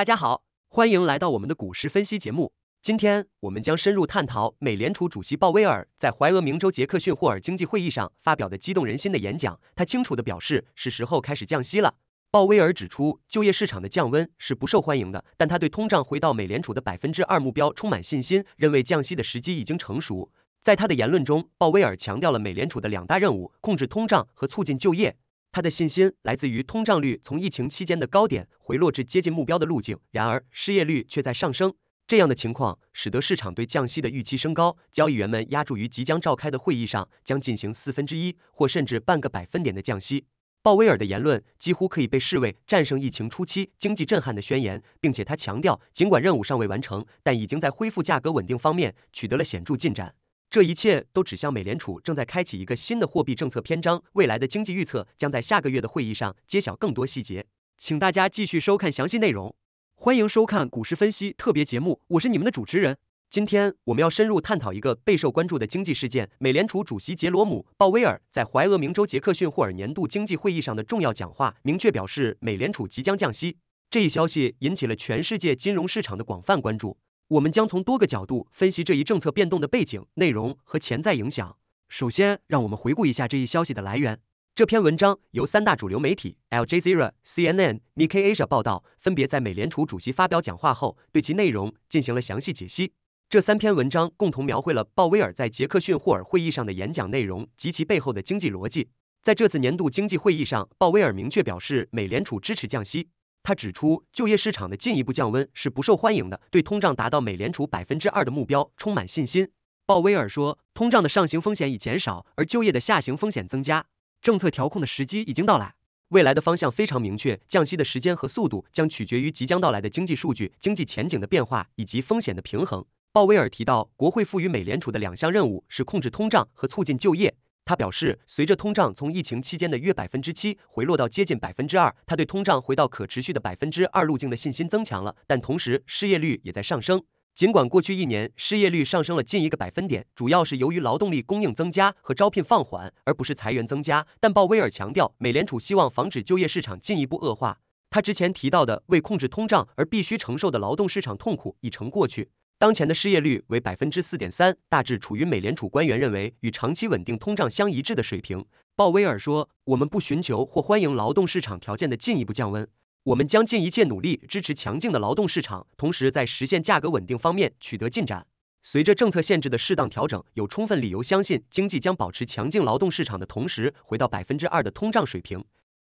大家好，欢迎来到我们的股市分析节目。今天我们将深入探讨美联储主席鲍威尔在怀俄明州杰克逊霍尔经济会议上发表的激动人心的演讲。他清楚地表示，是时候开始降息了。鲍威尔指出，就业市场的降温是不受欢迎的，但他对通胀回到美联储的百分之二目标充满信心，认为降息的时机已经成熟。在他的言论中，鲍威尔强调了美联储的两大任务：控制通胀和促进就业。他的信心来自于通胀率从疫情期间的高点回落至接近目标的路径，然而失业率却在上升。这样的情况使得市场对降息的预期升高，交易员们押注于即将召开的会议上将进行四分之一或甚至半个百分点的降息。鲍威尔的言论几乎可以被视为战胜疫情初期经济震撼的宣言，并且他强调，尽管任务尚未完成，但已经在恢复价格稳定方面取得了显著进展。这一切都指向美联储正在开启一个新的货币政策篇章。未来的经济预测将在下个月的会议上揭晓更多细节，请大家继续收看详细内容。欢迎收看股市分析特别节目，我是你们的主持人。今天我们要深入探讨一个备受关注的经济事件——美联储主席杰罗姆·鲍威尔在怀俄明州杰克逊霍尔年度经济会议上的重要讲话，明确表示美联储即将降息。这一消息引起了全世界金融市场的广泛关注。我们将从多个角度分析这一政策变动的背景、内容和潜在影响。首先，让我们回顾一下这一消息的来源。这篇文章由三大主流媒体 LJZera、CNN、NikAsia 报道，分别在美联储主席发表讲话后，对其内容进行了详细解析。这三篇文章共同描绘了鲍威尔在杰克逊霍尔会议上的演讲内容及其背后的经济逻辑。在这次年度经济会议上，鲍威尔明确表示，美联储支持降息。他指出，就业市场的进一步降温是不受欢迎的。对通胀达到美联储百分之二的目标充满信心，鲍威尔说，通胀的上行风险已减少，而就业的下行风险增加。政策调控的时机已经到来，未来的方向非常明确。降息的时间和速度将取决于即将到来的经济数据、经济前景的变化以及风险的平衡。鲍威尔提到，国会赋予美联储的两项任务是控制通胀和促进就业。他表示，随着通胀从疫情期间的约百分之七回落到接近百分之二，他对通胀回到可持续的百分之二路径的信心增强了。但同时，失业率也在上升。尽管过去一年失业率上升了近一个百分点，主要是由于劳动力供应增加和招聘放缓，而不是裁员增加。但鲍威尔强调，美联储希望防止就业市场进一步恶化。他之前提到的为控制通胀而必须承受的劳动市场痛苦已成过去。当前的失业率为百分之四点三，大致处于美联储官员认为与长期稳定通胀相一致的水平。鲍威尔说：“我们不寻求或欢迎劳动市场条件的进一步降温，我们将尽一切努力支持强劲的劳动市场，同时在实现价格稳定方面取得进展。随着政策限制的适当调整，有充分理由相信经济将保持强劲劳动市场的同时，回到百分之二的通胀水平。”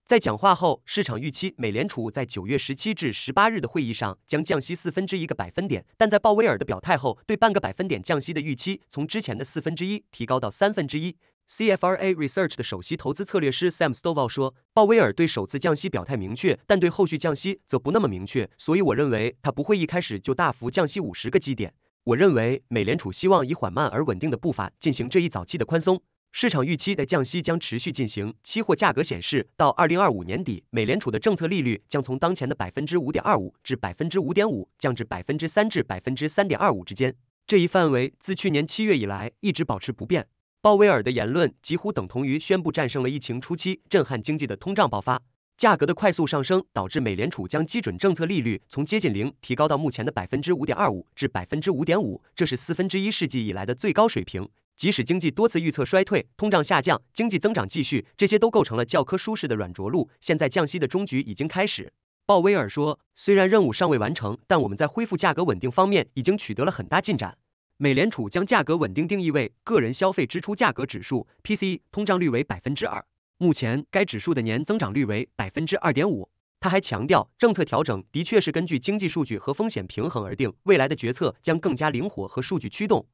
在讲话后，市场预期美联储在九月十七至十八日的会议上将降息四分之一个百分点，但在鲍威尔的表态后，对半个百分点降息的预期从之前的四分之一提高到三分之一。C F R A Research 的首席投资策略师 Sam Stovall 说：“鲍威尔对首次降息表态明确，但对后续降息则不那么明确，所以我认为他不会一开始就大幅降息五十个基点。我认为美联储希望以缓慢而稳定的步伐进行这一早期的宽松。”市场预期的降息将持续进行，期货价格显示，到二零二五年底，美联储的政策利率将从当前的百分之五点二五至百分之五点五降至百分之三至百分之三点二五之间。这一范围自去年七月以来一直保持不变。鲍威尔的言论几乎等同于宣布战胜了疫情初期震撼经济的通胀爆发，价格的快速上升导致美联储将基准政策利率从接近零提高到目前的百分之五点二五至百分之五点五，这是四分之一世纪以来的最高水平。即使经济多次预测衰退、通胀下降、经济增长继续，这些都构成了教科书式的软着陆。现在降息的终局已经开始。鲍威尔说，虽然任务尚未完成，但我们在恢复价格稳定方面已经取得了很大进展。美联储将价格稳定定义为个人消费支出价格指数 p c 通胀率为百分之二，目前该指数的年增长率为百分之二点五。他还强调，政策调整的确是根据经济数据和风险平衡而定，未来的决策将更加灵活和数据驱动。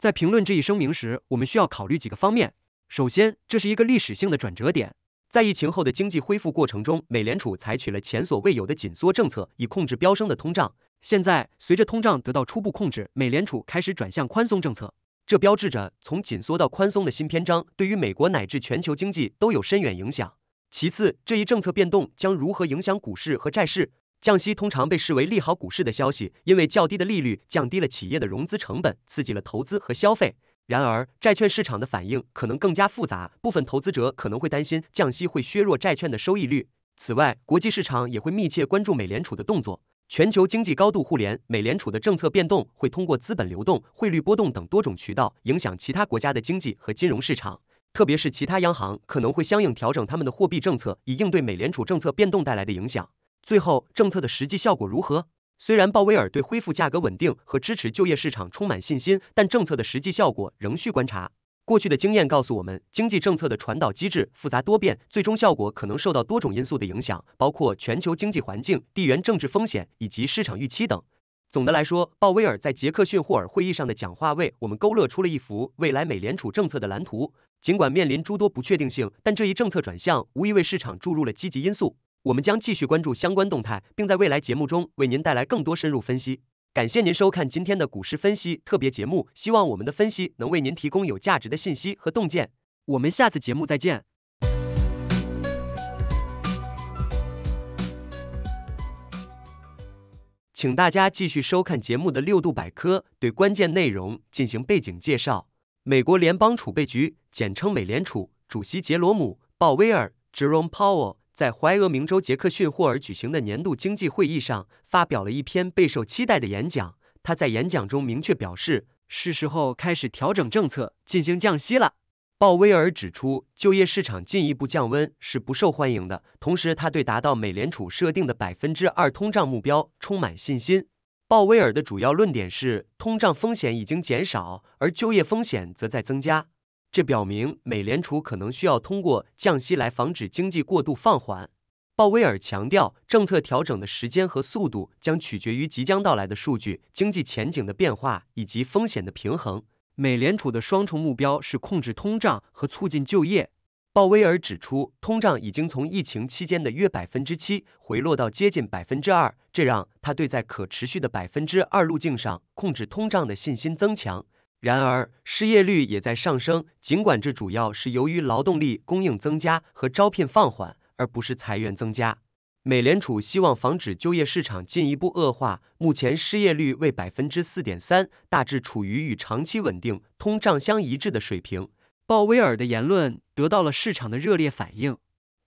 在评论这一声明时，我们需要考虑几个方面。首先，这是一个历史性的转折点。在疫情后的经济恢复过程中，美联储采取了前所未有的紧缩政策，以控制飙升的通胀。现在，随着通胀得到初步控制，美联储开始转向宽松政策，这标志着从紧缩到宽松的新篇章，对于美国乃至全球经济都有深远影响。其次，这一政策变动将如何影响股市和债市？降息通常被视为利好股市的消息，因为较低的利率降低了企业的融资成本，刺激了投资和消费。然而，债券市场的反应可能更加复杂，部分投资者可能会担心降息会削弱债券的收益率。此外，国际市场也会密切关注美联储的动作。全球经济高度互联，美联储的政策变动会通过资本流动、汇率波动等多种渠道影响其他国家的经济和金融市场。特别是其他央行可能会相应调整他们的货币政策，以应对美联储政策变动带来的影响。最后，政策的实际效果如何？虽然鲍威尔对恢复价格稳定和支持就业市场充满信心，但政策的实际效果仍需观察。过去的经验告诉我们，经济政策的传导机制复杂多变，最终效果可能受到多种因素的影响，包括全球经济环境、地缘政治风险以及市场预期等。总的来说，鲍威尔在杰克逊霍尔会议上的讲话为我们勾勒出了一幅未来美联储政策的蓝图。尽管面临诸多不确定性，但这一政策转向无疑为市场注入了积极因素。我们将继续关注相关动态，并在未来节目中为您带来更多深入分析。感谢您收看今天的股市分析特别节目，希望我们的分析能为您提供有价值的信息和洞见。我们下次节目再见。请大家继续收看节目的六度百科，对关键内容进行背景介绍。美国联邦储备局，简称美联储，主席杰罗姆·鲍威尔 （Jerome Powell）。在怀俄明州杰克逊霍尔举行的年度经济会议上，发表了一篇备受期待的演讲。他在演讲中明确表示，是时候开始调整政策，进行降息了。鲍威尔指出，就业市场进一步降温是不受欢迎的。同时，他对达到美联储设定的百分之二通胀目标充满信心。鲍威尔的主要论点是，通胀风险已经减少，而就业风险则在增加。这表明美联储可能需要通过降息来防止经济过度放缓。鲍威尔强调，政策调整的时间和速度将取决于即将到来的数据、经济前景的变化以及风险的平衡。美联储的双重目标是控制通胀和促进就业。鲍威尔指出，通胀已经从疫情期间的约百分之七回落到接近百分之二，这让他对在可持续的百分之二路径上控制通胀的信心增强。然而，失业率也在上升，尽管这主要是由于劳动力供应增加和招聘放缓，而不是裁员增加。美联储希望防止就业市场进一步恶化。目前失业率为百分之四点三，大致处于与长期稳定通胀相一致的水平。鲍威尔的言论得到了市场的热烈反应。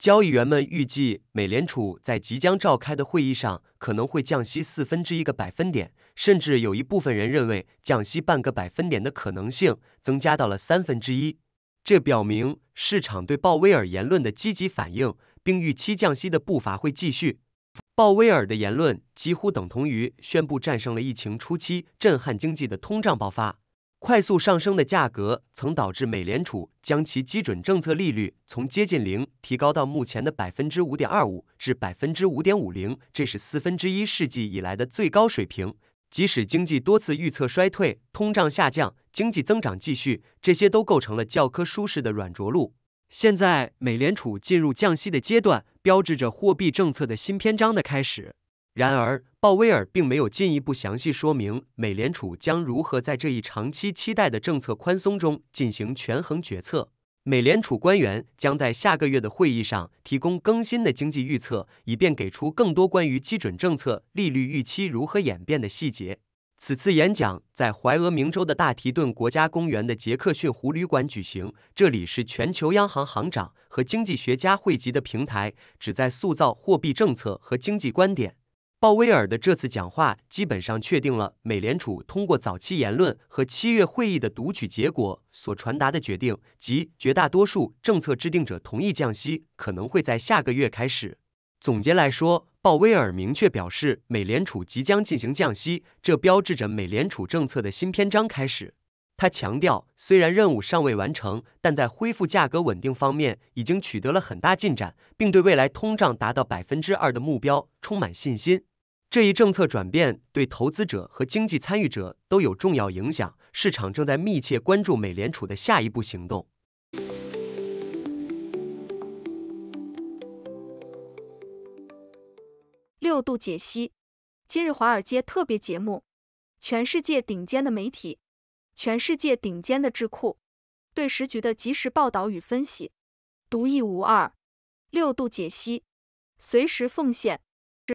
交易员们预计，美联储在即将召开的会议上可能会降息四分之一个百分点，甚至有一部分人认为降息半个百分点的可能性增加到了三分之一。这表明市场对鲍威尔言论的积极反应，并预期降息的步伐会继续。鲍威尔的言论几乎等同于宣布战胜了疫情初期震撼经济的通胀爆发。快速上升的价格曾导致美联储将其基准政策利率从接近零提高到目前的百分之五点二五至百分之五点五零，这是四分之一世纪以来的最高水平。即使经济多次预测衰退、通胀下降、经济增长继续，这些都构成了教科书式的软着陆。现在，美联储进入降息的阶段，标志着货币政策的新篇章的开始。然而，鲍威尔并没有进一步详细说明美联储将如何在这一长期期待的政策宽松中进行权衡决策。美联储官员将在下个月的会议上提供更新的经济预测，以便给出更多关于基准政策利率预期如何演变的细节。此次演讲在怀俄明州的大提顿国家公园的杰克逊湖旅馆举行，这里是全球央行行长和经济学家汇集的平台，旨在塑造货币政策和经济观点。鲍威尔的这次讲话基本上确定了美联储通过早期言论和七月会议的读取结果所传达的决定，即绝大多数政策制定者同意降息可能会在下个月开始。总结来说，鲍威尔明确表示，美联储即将进行降息，这标志着美联储政策的新篇章开始。他强调，虽然任务尚未完成，但在恢复价格稳定方面已经取得了很大进展，并对未来通胀达到百分之二的目标充满信心。这一政策转变对投资者和经济参与者都有重要影响，市场正在密切关注美联储的下一步行动。六度解析，今日华尔街特别节目，全世界顶尖的媒体，全世界顶尖的智库对时局的及时报道与分析，独一无二。六度解析，随时奉献。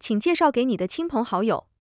请介绍给你的亲朋好友。